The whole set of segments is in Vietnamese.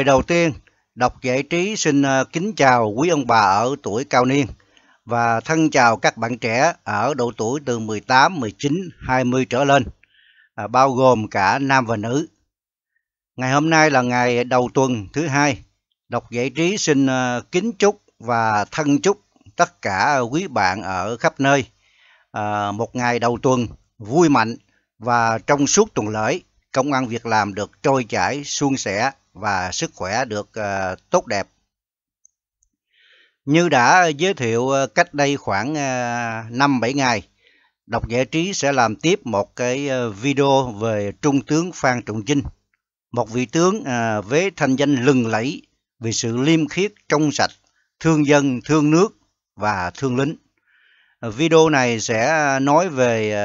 Lời đầu tiên, đọc giải trí xin ờ, kính chào quý ông bà ở tuổi cao niên và thân chào các bạn trẻ ở độ tuổi từ 18, 19, 20 trở lên, à, bao gồm cả nam và nữ. Ngày hôm nay là ngày đầu tuần thứ hai, đọc giải trí xin ờ, kính chúc và thân chúc tất cả quý bạn ở khắp nơi ờ, một ngày đầu tuần vui mạnh và trong suốt tuần lễ công ăn việc làm được trôi chảy suôn sẻ và sức khỏe được ờ, tốt đẹp. Như đã giới thiệu ờ, cách đây khoảng 5-7 ờ, ngày, Đọc Giải Trí sẽ làm tiếp một cái video về Trung tướng Phan Trọng Chinh, một vị tướng với thanh danh lừng lẫy vì sự liêm khiết trong sạch, thương dân, thương nước và thương lính. Video này sẽ nói về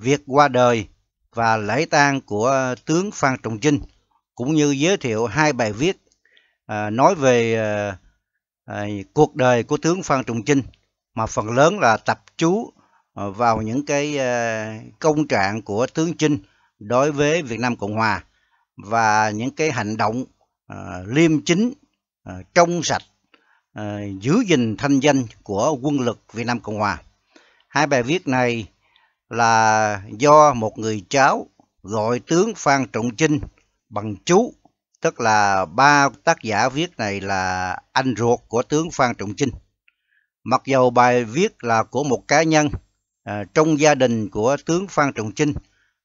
việc qua đời và lễ tang của tướng Phan Trọng Chinh cũng như giới thiệu hai bài viết à, nói về à, à, cuộc đời của tướng Phan Trùng Chinh mà phần lớn là tập chú à, vào những cái à, công trạng của tướng Chinh đối với Việt Nam Cộng Hòa và những cái hành động à, liêm chính, à, trong sạch, à, giữ gìn thanh danh của quân lực Việt Nam Cộng Hòa. Hai bài viết này là do một người cháu gọi tướng Phan Trọng Chinh bằng chú tức là ba tác giả viết này là anh ruột của tướng Phan Trọng Chinh. Mặc dầu bài viết là của một cá nhân à, trong gia đình của tướng Phan Trọng Chinh,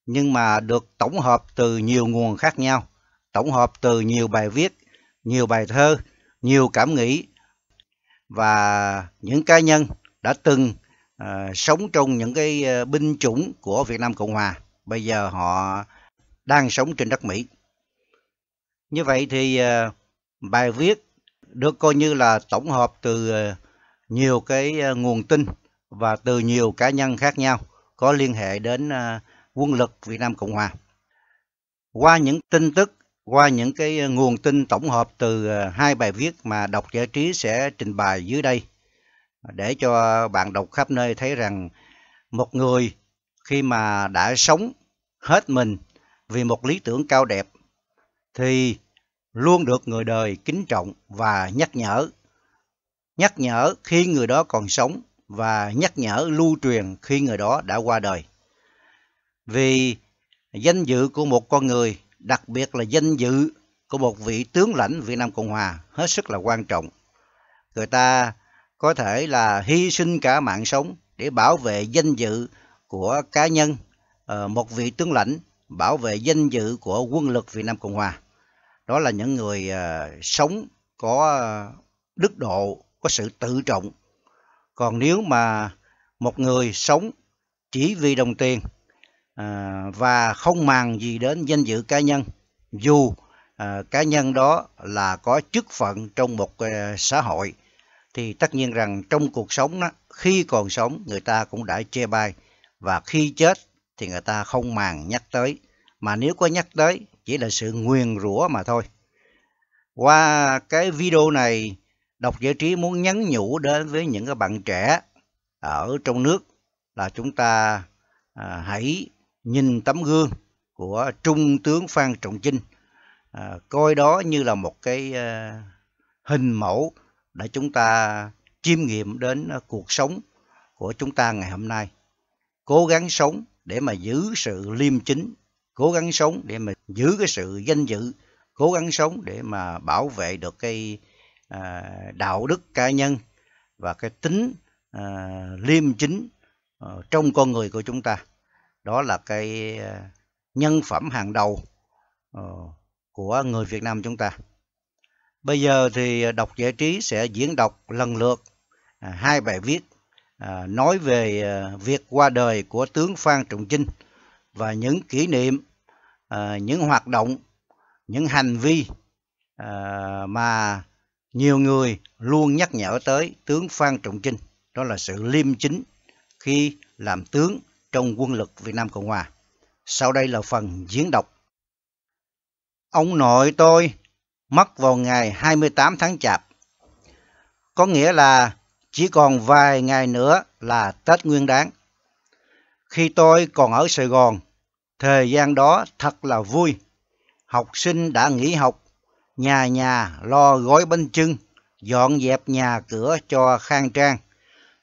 nhưng mà được tổng hợp từ nhiều nguồn khác nhau, tổng hợp từ nhiều bài viết, nhiều bài thơ, nhiều cảm nghĩ và những cá nhân đã từng à, sống trong những cái à, binh chủng của Việt Nam Cộng hòa, bây giờ họ đang sống trên đất Mỹ. Như vậy thì ờ, bài viết được coi như là tổng hợp từ ờ, nhiều cái ờ, nguồn tin và từ nhiều cá nhân khác nhau có liên hệ đến quân lực Việt Nam Cộng Hòa. Qua những tin tức, qua những cái nguồn tin tổng hợp từ hai bài viết mà đọc giải trí sẽ trình bày dưới đây để cho bạn đọc khắp nơi thấy rằng một người khi mà đã sống hết mình vì một lý tưởng cao đẹp thì luôn được người đời kính trọng và nhắc nhở. Nhắc nhở khi người đó còn sống và nhắc nhở lưu truyền khi người đó đã qua đời. Vì danh dự của một con người, đặc biệt là danh dự của một vị tướng lãnh Việt Nam Cộng Hòa hết sức là quan trọng. Người ta có thể là hy sinh cả mạng sống để bảo vệ danh dự của cá nhân, ờ, một vị tướng lãnh bảo vệ danh dự của quân lực Việt Nam Cộng Hòa đó là những người à, sống có đức độ có sự tự trọng còn nếu mà một người sống chỉ vì đồng tiền à, và không màng gì đến danh dự cá nhân dù à, cá nhân đó là có chức phận trong một xã hội thì tất nhiên rằng trong cuộc sống đó, khi còn sống người ta cũng đã che bai và khi chết thì người ta không màng nhắc tới mà nếu có nhắc tới chỉ là sự nguyền rủa mà thôi qua cái video này đọc giải trí muốn nhắn nhủ đến với những các bạn trẻ ở trong nước là chúng ta à, hãy nhìn tấm gương của trung tướng phan trọng chinh à, coi đó như là một cái à, hình mẫu để chúng ta chiêm nghiệm đến cuộc sống của chúng ta ngày hôm nay cố gắng sống để mà giữ sự liêm chính cố gắng sống để mà giữ cái sự danh dự cố gắng sống để mà bảo vệ được cái à, đạo đức cá nhân và cái tính à, liêm chính à, trong con người của chúng ta đó là cái à, nhân phẩm hàng đầu à, của người Việt Nam chúng ta bây giờ thì đọc giải trí sẽ diễn đọc lần lượt à, hai bài viết à, nói về à, việc qua đời của tướng Phan Trọng Chinh và những kỷ niệm Ờ, những hoạt động những hành vi à, mà nhiều người luôn nhắc nhở tới tướng Phan Trọng Chinh đó là sự liêm chính khi làm tướng trong quân lực Việt Nam Cộng Hòa. Sau đây là phần diễn đọc. Ông nội tôi mất vào ngày 28 tháng Chạp. Có nghĩa là chỉ còn vài ngày nữa là Tết Nguyên Đán. Khi tôi còn ở Sài Gòn, Thời gian đó thật là vui. Học sinh đã nghỉ học, nhà nhà lo gói bánh trưng, dọn dẹp nhà cửa cho khang trang,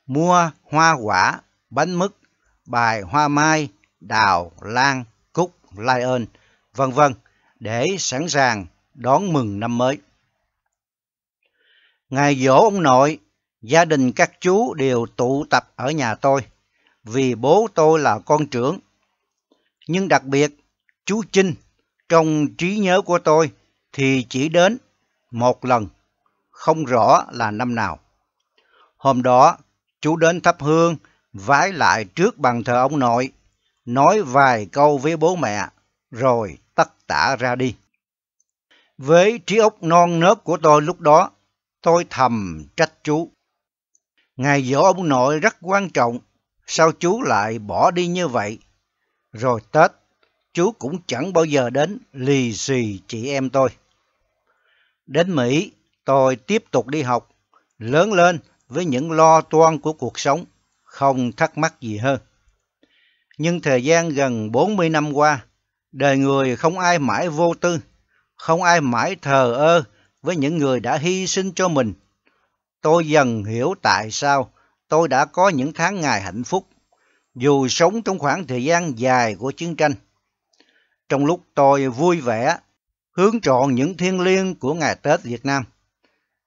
mua hoa quả, bánh mứt, bài hoa mai, đào, lan, cúc, lai ơn, vân vân để sẵn sàng đón mừng năm mới. Ngày dỗ ông nội, gia đình các chú đều tụ tập ở nhà tôi, vì bố tôi là con trưởng nhưng đặc biệt chú Trinh trong trí nhớ của tôi thì chỉ đến một lần, không rõ là năm nào. Hôm đó, chú đến thắp hương, vái lại trước bàn thờ ông nội, nói vài câu với bố mẹ, rồi tất tả ra đi. Với trí óc non nớt của tôi lúc đó, tôi thầm trách chú. Ngày dỗ ông nội rất quan trọng, sao chú lại bỏ đi như vậy? Rồi Tết, chú cũng chẳng bao giờ đến lì xì chị em tôi. Đến Mỹ, tôi tiếp tục đi học, lớn lên với những lo toan của cuộc sống, không thắc mắc gì hơn. Nhưng thời gian gần 40 năm qua, đời người không ai mãi vô tư, không ai mãi thờ ơ với những người đã hy sinh cho mình. Tôi dần hiểu tại sao tôi đã có những tháng ngày hạnh phúc dù sống trong khoảng thời gian dài của chiến tranh. Trong lúc tôi vui vẻ hướng trọn những thiên liêng của ngày Tết Việt Nam,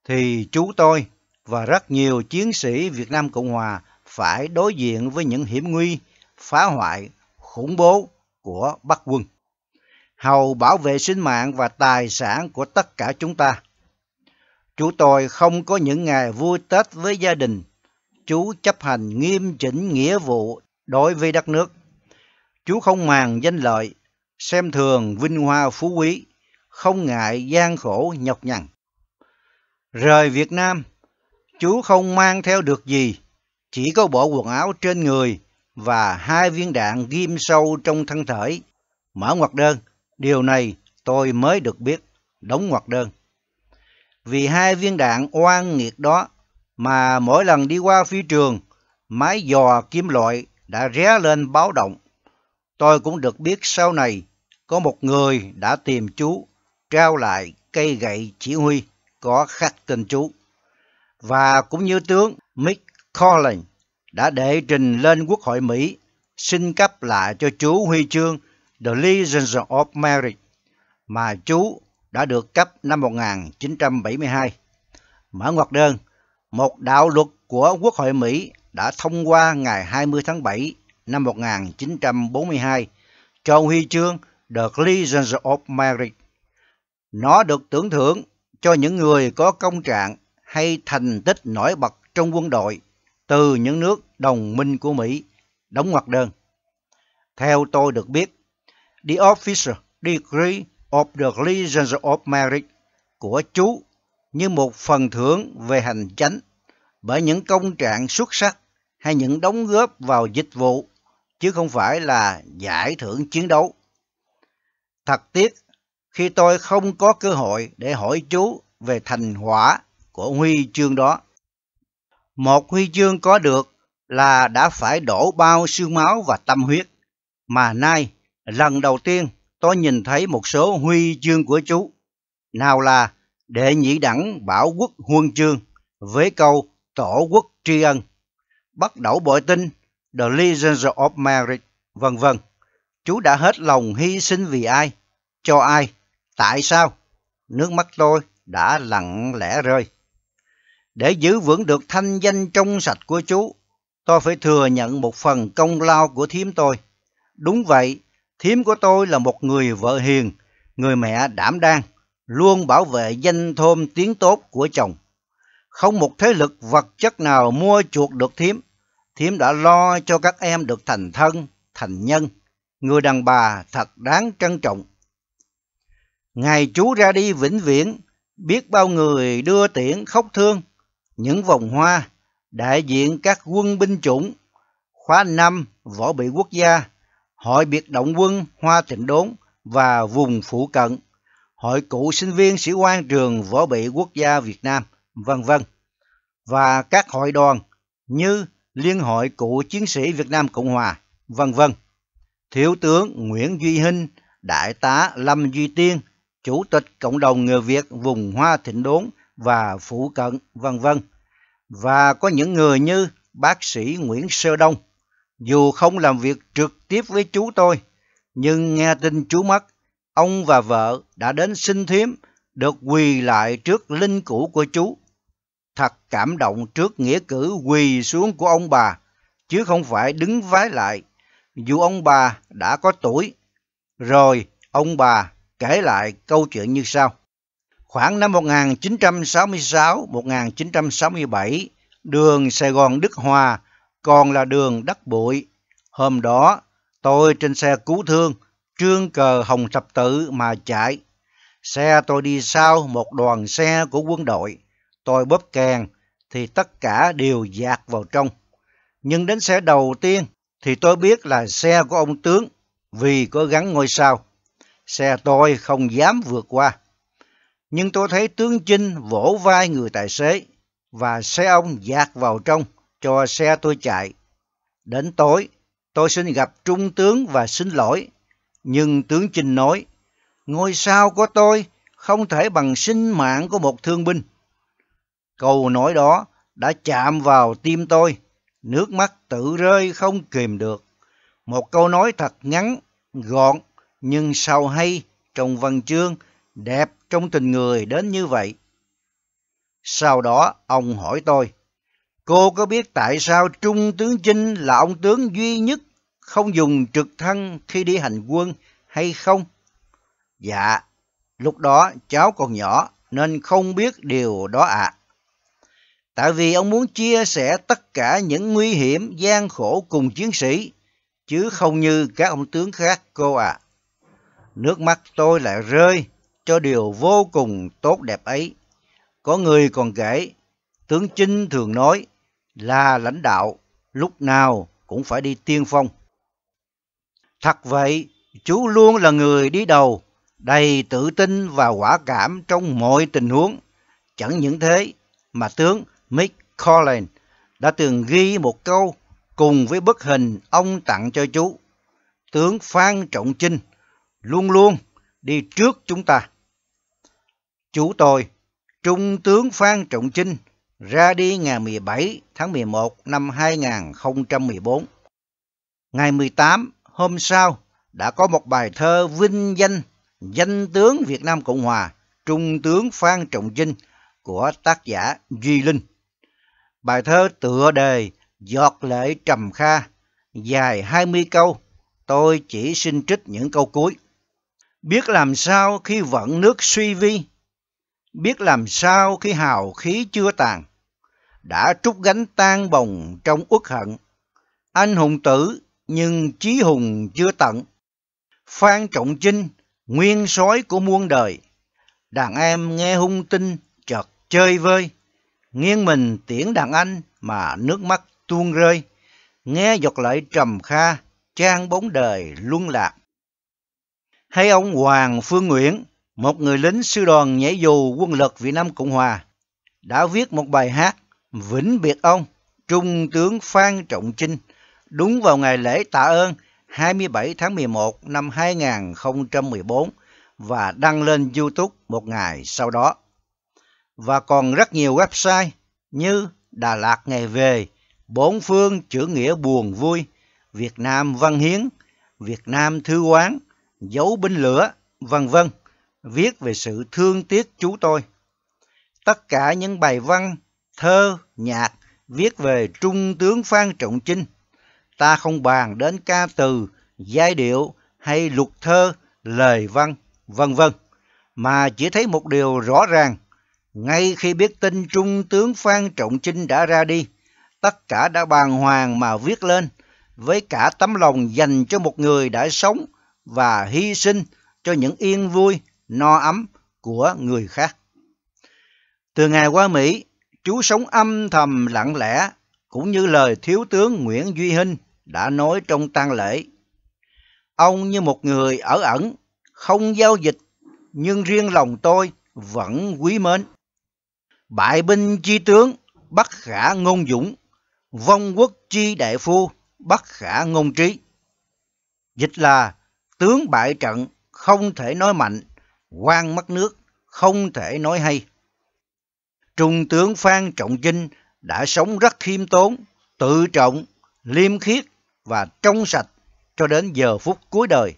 thì chú tôi và rất nhiều chiến sĩ Việt Nam Cộng Hòa phải đối diện với những hiểm nguy, phá hoại, khủng bố của Bắc quân. Hầu bảo vệ sinh mạng và tài sản của tất cả chúng ta. Chú tôi không có những ngày vui Tết với gia đình. Chú chấp hành nghiêm chỉnh nghĩa vụ đối với đất nước. chú không màng danh lợi, xem thường vinh hoa phú quý, không ngại gian khổ nhọc nhằn. Rời Việt Nam, chú không mang theo được gì, chỉ có bộ quần áo trên người và hai viên đạn ghim sâu trong thân thể. Mở ngoặc đơn, điều này tôi mới được biết, đóng ngoặc đơn. Vì hai viên đạn oan nghiệt đó mà mỗi lần đi qua phi trường, mái giò kim loại đã ré lên báo động. Tôi cũng được biết sau này có một người đã tìm chú, trao lại cây gậy chỉ huy có khắc tên chú. Và cũng như tướng Mick Collins đã đệ trình lên Quốc hội Mỹ xin cấp lại cho chú huy chương The Legion of Merit mà chú đã được cấp năm 1972. Mở ngoặc đơn, một đạo luật của Quốc hội Mỹ đã thông qua ngày 20 tháng 7 năm 1942 cho huy chương The Legion of Merit. Nó được tưởng thưởng cho những người có công trạng hay thành tích nổi bật trong quân đội từ những nước đồng minh của Mỹ, đóng ngoặc đơn. Theo tôi được biết, The Officer Degree of the Legion of Merit của chú như một phần thưởng về hành chánh bởi những công trạng xuất sắc hay những đóng góp vào dịch vụ chứ không phải là giải thưởng chiến đấu. Thật tiếc khi tôi không có cơ hội để hỏi chú về thành quả của huy chương đó. Một huy chương có được là đã phải đổ bao xương máu và tâm huyết. Mà nay, lần đầu tiên tôi nhìn thấy một số huy chương của chú. Nào là đệ nhị đẳng bảo quốc huân chương với câu tổ quốc tri ân. Bắt đầu bội tinh, The Legends of Marriage, vân vân. Chú đã hết lòng hy sinh vì ai? Cho ai? Tại sao? Nước mắt tôi đã lặng lẽ rơi. Để giữ vững được thanh danh trong sạch của chú, tôi phải thừa nhận một phần công lao của thím tôi. Đúng vậy, thím của tôi là một người vợ hiền, người mẹ đảm đang, luôn bảo vệ danh thơm tiếng tốt của chồng. Không một thế lực vật chất nào mua chuộc được thím. Thiếm đã lo cho các em được thành thân, thành nhân. Người đàn bà thật đáng trân trọng. Ngày chú ra đi vĩnh viễn, biết bao người đưa tiễn khóc thương. Những vòng hoa, đại diện các quân binh chủng, khóa năm võ bị quốc gia, hội biệt động quân Hoa Thịnh Đốn và vùng phụ cận, hội cựu sinh viên sĩ quan trường võ bị quốc gia Việt Nam, vân vân. Và các hội đoàn như Liên hội Cựu Chiến sĩ Việt Nam Cộng Hòa, vân vân. Thiếu tướng Nguyễn Duy Hinh, Đại tá Lâm Duy Tiên, Chủ tịch Cộng đồng người Việt vùng Hoa Thịnh Đốn và Phụ Cận, vân vân. Và có những người như bác sĩ Nguyễn Sơ Đông, dù không làm việc trực tiếp với chú tôi, nhưng nghe tin chú mất, ông và vợ đã đến xin thiếm được quỳ lại trước linh cữu của chú thật cảm động trước nghĩa cử quỳ xuống của ông bà, chứ không phải đứng vái lại. Dù ông bà đã có tuổi, rồi ông bà kể lại câu chuyện như sau. Khoảng năm 1966-1967, đường Sài Gòn Đức Hòa còn là đường đất bụi. Hôm đó, tôi trên xe cứu thương, trương cờ hồng thập tự mà chạy. Xe tôi đi sau một đoàn xe của quân đội Tôi bóp kèn thì tất cả đều dạt vào trong. Nhưng đến xe đầu tiên thì tôi biết là xe của ông tướng vì có gắn ngôi sao. Xe tôi không dám vượt qua. Nhưng tôi thấy tướng Chinh vỗ vai người tài xế và xe ông dạt vào trong cho xe tôi chạy. Đến tối, tôi xin gặp trung tướng và xin lỗi. Nhưng tướng Chinh nói, ngôi sao của tôi không thể bằng sinh mạng của một thương binh. Câu nói đó đã chạm vào tim tôi, nước mắt tự rơi không kìm được. Một câu nói thật ngắn, gọn nhưng sao hay trong văn chương, đẹp trong tình người đến như vậy. Sau đó ông hỏi tôi, cô có biết tại sao Trung tướng Chinh là ông tướng duy nhất không dùng trực thăng khi đi hành quân hay không? Dạ, lúc đó cháu còn nhỏ nên không biết điều đó ạ. À tại vì ông muốn chia sẻ tất cả những nguy hiểm gian khổ cùng chiến sĩ chứ không như các ông tướng khác cô ạ à. nước mắt tôi lại rơi cho điều vô cùng tốt đẹp ấy có người còn kể tướng chinh thường nói là lãnh đạo lúc nào cũng phải đi tiên phong thật vậy chú luôn là người đi đầu đầy tự tin và quả cảm trong mọi tình huống chẳng những thế mà tướng Mick Collins đã từng ghi một câu cùng với bức hình ông tặng cho chú. Tướng Phan Trọng Chinh luôn luôn đi trước chúng ta. Chú tôi, Trung tướng Phan Trọng Chinh, ra đi ngày 17 tháng 11 năm 2014. Ngày 18, hôm sau, đã có một bài thơ vinh danh danh tướng Việt Nam Cộng Hòa Trung tướng Phan Trọng Chinh của tác giả Duy Linh. Bài thơ tựa đề Giọt lệ trầm kha, dài 20 câu, tôi chỉ xin trích những câu cuối. Biết làm sao khi vận nước suy vi, biết làm sao khi hào khí chưa tàn, đã trút gánh tan bồng trong uất hận. Anh hùng tử nhưng chí hùng chưa tận. Phan Trọng Chinh, nguyên sói của muôn đời. Đàn em nghe hung tin chợt chơi vơi nghiêng mình tiễn đàn anh mà nước mắt tuôn rơi, nghe giọt lại trầm kha, trang bóng đời luân lạc. Hay ông Hoàng Phương Nguyễn, một người lính sư đoàn nhảy dù quân lực Việt Nam Cộng Hòa, đã viết một bài hát Vĩnh biệt ông, Trung tướng Phan Trọng Chinh đúng vào ngày lễ tạ ơn 27 tháng 11 năm 2014 và đăng lên YouTube một ngày sau đó và còn rất nhiều website như Đà Lạt Ngày Về, Bốn Phương Chữ Nghĩa Buồn Vui, Việt Nam Văn Hiến, Việt Nam Thư Quán, Dấu Binh Lửa, vân vân viết về sự thương tiếc chú tôi. Tất cả những bài văn, thơ, nhạc viết về Trung tướng Phan Trọng Chinh. Ta không bàn đến ca từ, giai điệu hay luật thơ, lời văn, vân vân, mà chỉ thấy một điều rõ ràng ngay khi biết tin Trung tướng Phan Trọng chinh đã ra đi, tất cả đã bàng hoàng mà viết lên với cả tấm lòng dành cho một người đã sống và hy sinh cho những yên vui, no ấm của người khác. Từ ngày qua Mỹ, chú sống âm thầm lặng lẽ, cũng như lời Thiếu tướng Nguyễn Duy Hinh đã nói trong tang lễ. Ông như một người ở ẩn, không giao dịch, nhưng riêng lòng tôi vẫn quý mến bại binh chi tướng, bất khả ngôn dũng, vong quốc chi đại phu, bất khả ngôn trí. Dịch là tướng bại trận không thể nói mạnh, quan mất nước không thể nói hay. Trung tướng Phan Trọng Chinh đã sống rất khiêm tốn, tự trọng, liêm khiết và trong sạch cho đến giờ phút cuối đời.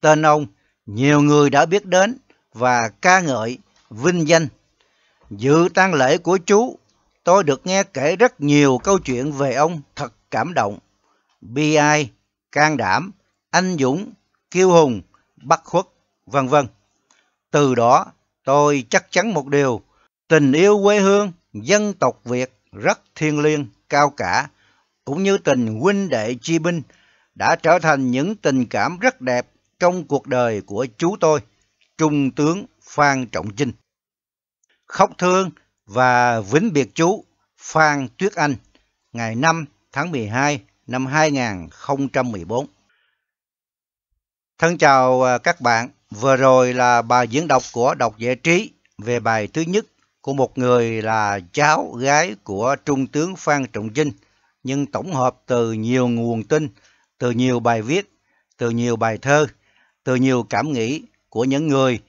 Tên ông nhiều người đã biết đến và ca ngợi, vinh danh. Dự tang lễ của chú, tôi được nghe kể rất nhiều câu chuyện về ông thật cảm động. Bi ai, can đảm, anh dũng, kiêu hùng, bất khuất, vân vân. Từ đó, tôi chắc chắn một điều, tình yêu quê hương, dân tộc Việt rất thiêng liêng, cao cả, cũng như tình huynh đệ chi binh đã trở thành những tình cảm rất đẹp trong cuộc đời của chú tôi, Trung tướng Phan Trọng Chinh. Khóc thương và vĩnh biệt chú Phan Tuyết Anh ngày 5 tháng 12 năm 2014. Thân chào à, các bạn, vừa rồi là bài diễn đọc của đọc giải trí về bài thứ nhất của một người là cháu gái của Trung tướng Phan Trọng Vinh, nhưng tổng hợp từ nhiều nguồn tin, từ nhiều bài viết, từ nhiều bài thơ, từ nhiều cảm nghĩ của những người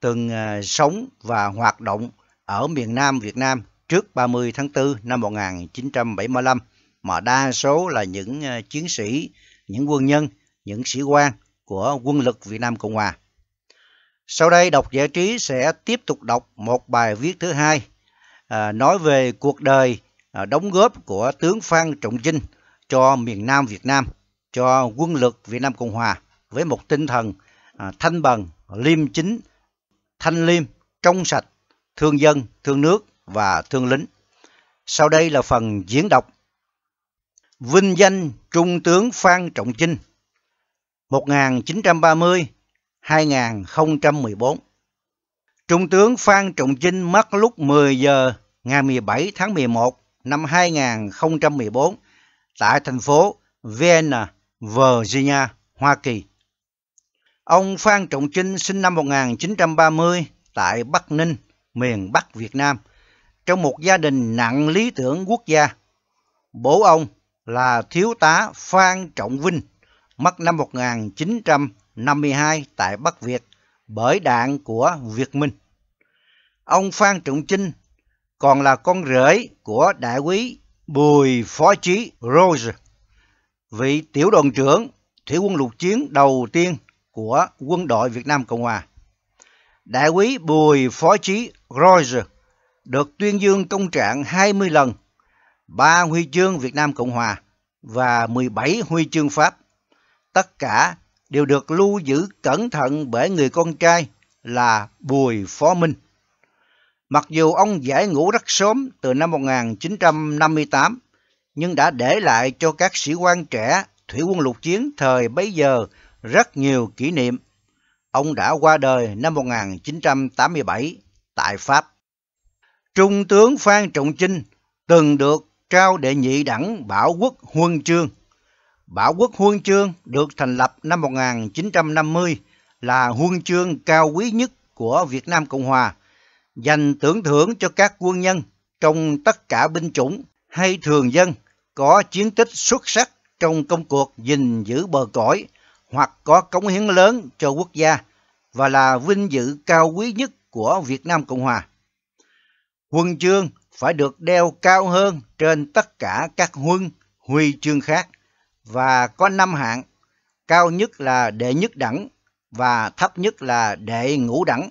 từng à, sống và hoạt động ở miền Nam Việt Nam trước 30 tháng 4 năm 1975 mà đa số là những ờ, chiến sĩ, những quân nhân, những sĩ quan của quân lực Việt Nam Cộng Hòa. Sau đây đọc giải trí sẽ tiếp tục đọc một bài viết thứ hai ờ, nói về cuộc đời ờ, đóng góp của tướng Phan Trọng Chinh cho miền Nam Việt Nam, cho quân lực Việt Nam Cộng Hòa với một tinh thần thanh bằng, liêm chính, thanh liêm, trong sạch thương dân, thương nước và thương lính. Sau đây là phần diễn đọc. Vinh danh Trung tướng Phan Trọng Chinh 1930-2014 Trung tướng Phan Trọng Chinh mất lúc 10 giờ ngày 17 tháng 11 năm 2014 tại thành phố Vienna, Virginia, Hoa Kỳ. Ông Phan Trọng Chinh sinh năm 1930 tại Bắc Ninh, miền Bắc Việt Nam trong một gia đình nặng lý tưởng quốc gia. Bố ông là thiếu tá Phan Trọng Vinh, mất năm 1952 tại Bắc Việt bởi đạn của Việt Minh. Ông Phan Trọng Chinh còn là con rể của đại quý Bùi Phó Chí Rose, vị tiểu đoàn trưởng thủy quân lục chiến đầu tiên của quân đội Việt Nam Cộng Hòa. Đại quý Bùi Phó Chí Roger được tuyên dương công trạng 20 lần, 3 huy chương Việt Nam Cộng Hòa và 17 huy chương Pháp. Tất cả đều được lưu giữ cẩn thận bởi người con trai là Bùi Phó Minh. Mặc dù ông giải ngũ rất sớm từ năm 1958, nhưng đã để lại cho các sĩ quan trẻ thủy quân lục chiến thời bấy giờ rất nhiều kỷ niệm Ông đã qua đời năm 1987 tại Pháp. Trung tướng Phan Trọng Chinh từng được trao đệ nhị đẳng Bảo Quốc Huân Chương. Bảo Quốc Huân Chương được thành lập năm 1950 là huân chương cao quý nhất của Việt Nam Cộng Hòa, dành tưởng thưởng cho các quân nhân trong tất cả binh chủng hay thường dân có chiến tích xuất sắc trong công cuộc gìn giữ bờ cõi hoặc có cống hiến lớn cho quốc gia và là vinh dự cao quý nhất của Việt Nam Cộng Hòa. Huân chương phải được đeo cao hơn trên tất cả các huân, huy chương khác và có năm hạng, cao nhất là đệ nhất đẳng và thấp nhất là đệ ngũ đẳng.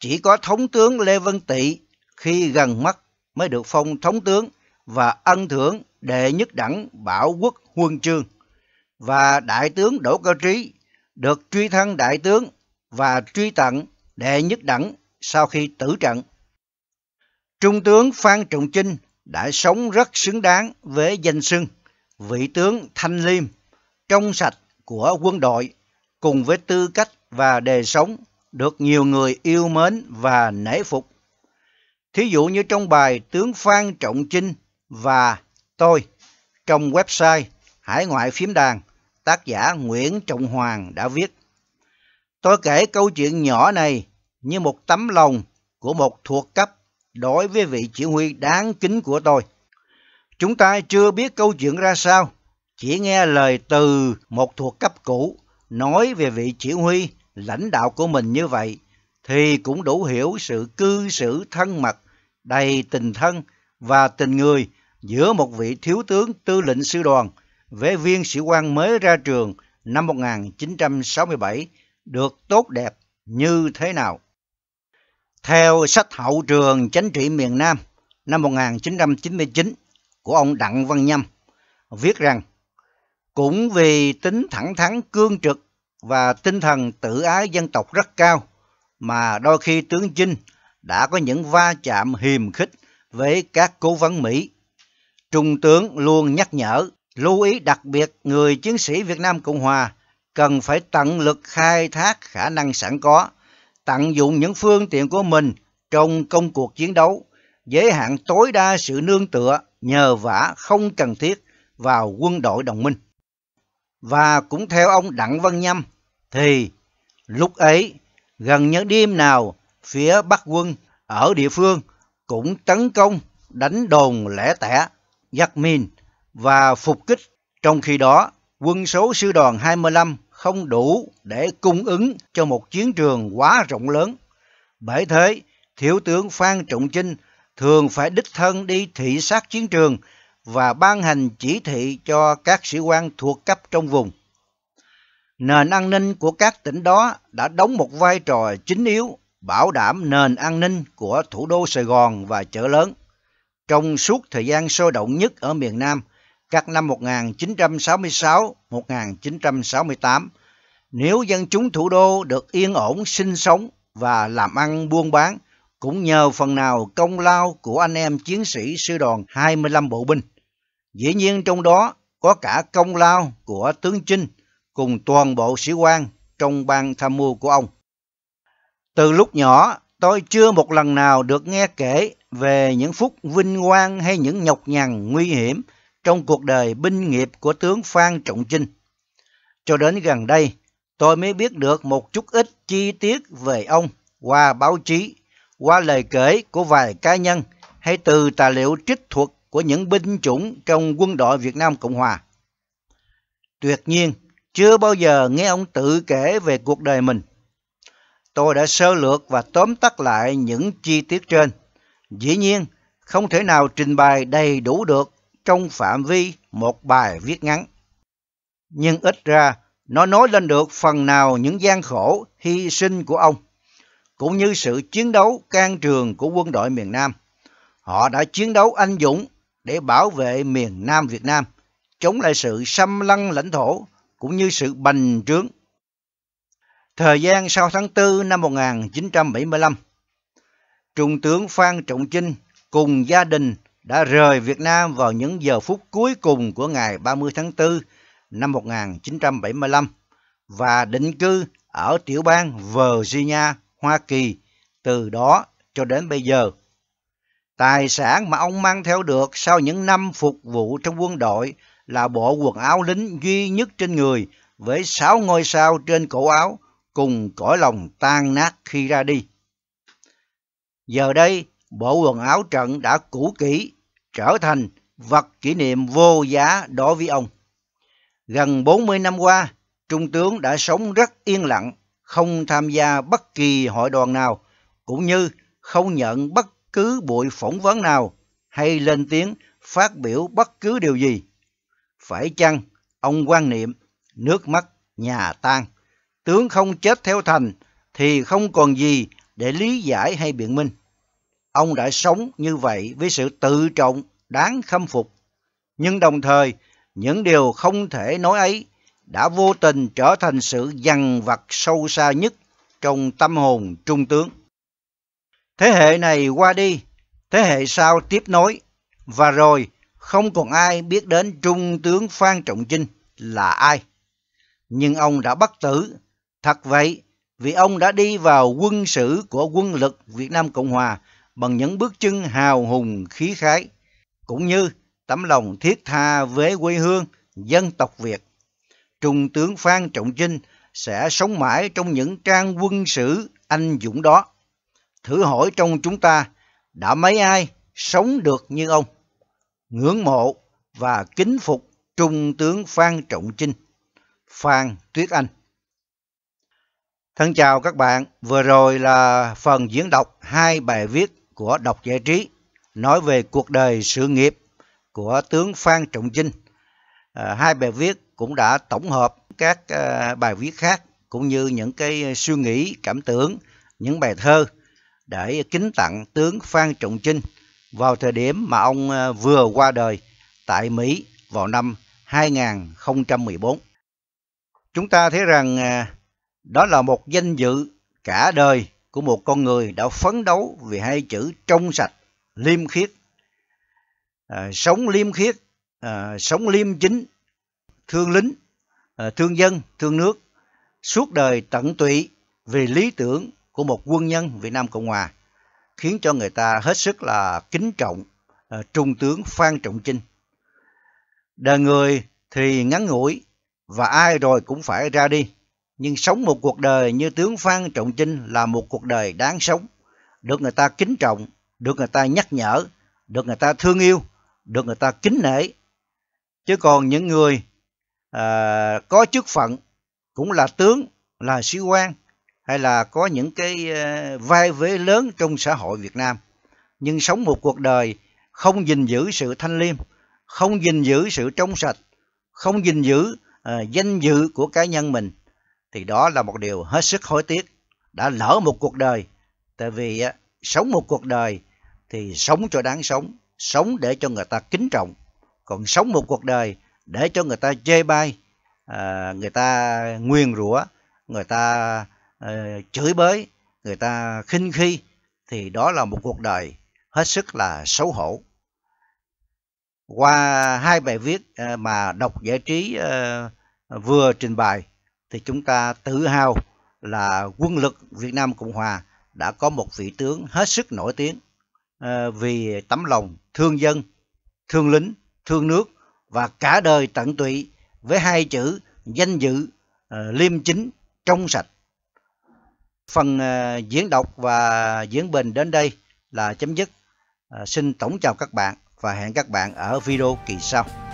Chỉ có Thống tướng Lê Văn Tị khi gần mất mới được phong Thống tướng và ân thưởng đệ nhất đẳng bảo quốc huân chương và đại tướng Đỗ Cao Trí được truy thăng đại tướng và truy tặng đệ nhất đẳng sau khi tử trận. Trung tướng Phan Trọng Chinh đã sống rất xứng đáng với danh xưng vị tướng thanh liêm, trong sạch của quân đội cùng với tư cách và đề sống được nhiều người yêu mến và nể phục. Thí dụ như trong bài Tướng Phan Trọng Chinh và Tôi trong website Hải ngoại phím đàn tác giả Nguyễn Trọng Hoàng đã viết. Tôi kể câu chuyện nhỏ này như một tấm lòng của một thuộc cấp đối với vị chỉ huy đáng kính của tôi. Chúng ta chưa biết câu chuyện ra sao, chỉ nghe lời từ một thuộc cấp cũ nói về vị chỉ huy lãnh đạo của mình như vậy thì cũng đủ hiểu sự cư xử thân mật đầy tình thân và tình người giữa một vị thiếu tướng tư lệnh sư đoàn về viên sĩ quan mới ra trường năm 1967 được tốt đẹp như thế nào. Theo sách hậu trường chánh trị miền Nam năm 1999 của ông Đặng Văn Nhâm viết rằng cũng vì tính thẳng thắn cương trực và tinh thần tự ái dân tộc rất cao mà đôi khi tướng Chinh đã có những va chạm hiềm khích với các cố vấn Mỹ. Trung tướng luôn nhắc nhở Lưu ý đặc biệt người chiến sĩ Việt Nam Cộng Hòa cần phải tận lực khai thác khả năng sẵn có, tận dụng những phương tiện của mình trong công cuộc chiến đấu, giới hạn tối đa sự nương tựa nhờ vả không cần thiết vào quân đội đồng minh. Và cũng theo ông Đặng Văn Nhâm thì lúc ấy gần như đêm nào phía Bắc quân ở địa phương cũng tấn công đánh đồn lẻ tẻ, giặc mìn và phục kích. Trong khi đó, quân số sư đoàn 25 không đủ để cung ứng cho một chiến trường quá rộng lớn. Bởi thế, Thiếu tướng Phan Trọng Chinh thường phải đích thân đi thị sát chiến trường và ban hành chỉ thị cho các sĩ quan thuộc cấp trong vùng. Nền an ninh của các tỉnh đó đã đóng một vai trò chính yếu bảo đảm nền an ninh của thủ đô Sài Gòn và chợ lớn. Trong suốt thời gian sôi động nhất ở miền Nam – các năm 1966-1968, nếu dân chúng thủ đô được yên ổn sinh sống và làm ăn buôn bán, cũng nhờ phần nào công lao của anh em chiến sĩ sư đoàn 25 bộ binh. Dĩ nhiên trong đó có cả công lao của tướng Trinh cùng toàn bộ sĩ quan trong ban tham mưu của ông. Từ lúc nhỏ, tôi chưa một lần nào được nghe kể về những phút vinh quang hay những nhọc nhằn nguy hiểm trong cuộc đời binh nghiệp của tướng Phan Trọng Chinh. Cho đến gần đây, tôi mới biết được một chút ít chi tiết về ông qua báo chí, qua lời kể của vài cá nhân hay từ tài liệu trích thuật của những binh chủng trong quân đội Việt Nam Cộng Hòa. Tuyệt nhiên, chưa bao giờ nghe ông tự kể về cuộc đời mình. Tôi đã sơ lược và tóm tắt lại những chi tiết trên. Dĩ nhiên, không thể nào trình bày đầy đủ được trong phạm vi một bài viết ngắn. Nhưng ít ra, nó nói lên được phần nào những gian khổ, hy sinh của ông, cũng như sự chiến đấu can trường của quân đội miền Nam. Họ đã chiến đấu anh dũng để bảo vệ miền Nam Việt Nam, chống lại sự xâm lăng lãnh thổ cũng như sự bành trướng. Thời gian sau tháng 4 năm 1975, Trung tướng Phan Trọng Chinh cùng gia đình đã rời Việt Nam vào những giờ phút cuối cùng của ngày 30 tháng 4 năm 1975 và định cư ở tiểu bang Virginia, Hoa Kỳ từ đó cho đến bây giờ. Tài sản mà ông mang theo được sau những năm phục vụ trong quân đội là bộ quần áo lính duy nhất trên người với sáu ngôi sao trên cổ áo cùng cõi lòng tan nát khi ra đi. Giờ đây, bộ quần áo trận đã cũ kỹ trở thành vật kỷ niệm vô giá đối với ông. Gần 40 năm qua, Trung tướng đã sống rất yên lặng, không tham gia bất kỳ hội đoàn nào, cũng như không nhận bất cứ buổi phỏng vấn nào hay lên tiếng phát biểu bất cứ điều gì. Phải chăng ông quan niệm nước mắt nhà tan, tướng không chết theo thành thì không còn gì để lý giải hay biện minh ông đã sống như vậy với sự tự trọng đáng khâm phục. Nhưng đồng thời, những điều không thể nói ấy đã vô tình trở thành sự dằn vặt sâu xa nhất trong tâm hồn trung tướng. Thế hệ này qua đi, thế hệ sau tiếp nối, và rồi không còn ai biết đến trung tướng Phan Trọng Chinh là ai. Nhưng ông đã bất tử, thật vậy, vì ông đã đi vào quân sử của quân lực Việt Nam Cộng Hòa bằng những bước chân hào hùng khí khái, cũng như tấm lòng thiết tha với quê hương, dân tộc Việt. Trung tướng Phan Trọng Trinh sẽ sống mãi trong những trang quân sử anh dũng đó. Thử hỏi trong chúng ta, đã mấy ai sống được như ông? Ngưỡng mộ và kính phục Trung tướng Phan Trọng Trinh, Phan Tuyết Anh. Thân chào các bạn, vừa rồi là phần diễn đọc hai bài viết của đọc giải trí nói về cuộc đời sự nghiệp của tướng Phan Trọng Chinh. À, hai bài viết cũng đã tổng hợp các à, bài viết khác cũng như những cái suy nghĩ, cảm tưởng, những bài thơ để kính tặng tướng Phan Trọng Chinh vào thời điểm mà ông à, vừa qua đời tại Mỹ vào năm 2014. Chúng ta thấy rằng à, đó là một danh dự cả đời của một con người đã phấn đấu vì hai chữ trong sạch liêm khiết à, sống liêm khiết à, sống liêm chính thương lính à, thương dân thương nước suốt đời tận tụy vì lý tưởng của một quân nhân Việt Nam Cộng Hòa khiến cho người ta hết sức là kính trọng à, trung tướng Phan Trọng Chinh đời người thì ngắn ngủi và ai rồi cũng phải ra đi nhưng sống một cuộc đời như tướng Phan Trọng Trinh là một cuộc đời đáng sống, được người ta kính trọng, được người ta nhắc nhở, được người ta thương yêu, được người ta kính nể. Chứ còn những người à, có chức phận cũng là tướng, là sĩ quan hay là có những cái à, vai vế lớn trong xã hội Việt Nam, nhưng sống một cuộc đời không gìn giữ sự thanh liêm, không gìn giữ sự trong sạch, không gìn giữ à, danh dự của cá nhân mình thì đó là một điều hết sức hối tiếc đã lỡ một cuộc đời tại vì sống một cuộc đời thì sống cho đáng sống sống để cho người ta kính trọng còn sống một cuộc đời để cho người ta chê bai à, người ta nguyền rủa người ta ờ, chửi bới người ta khinh khi thì đó là một cuộc đời hết sức là xấu hổ qua hai bài viết ờ, mà đọc giải trí ờ, vừa trình bày thì chúng ta tự hào là quân lực Việt Nam Cộng Hòa đã có một vị tướng hết sức nổi tiếng ờ, vì tấm lòng thương dân, thương lính, thương nước và cả đời tận tụy với hai chữ danh dự ờ, liêm chính trong sạch. Phần ờ, diễn đọc và diễn bình đến đây là chấm dứt. Xin tổng chào các bạn và hẹn các bạn ở video kỳ sau.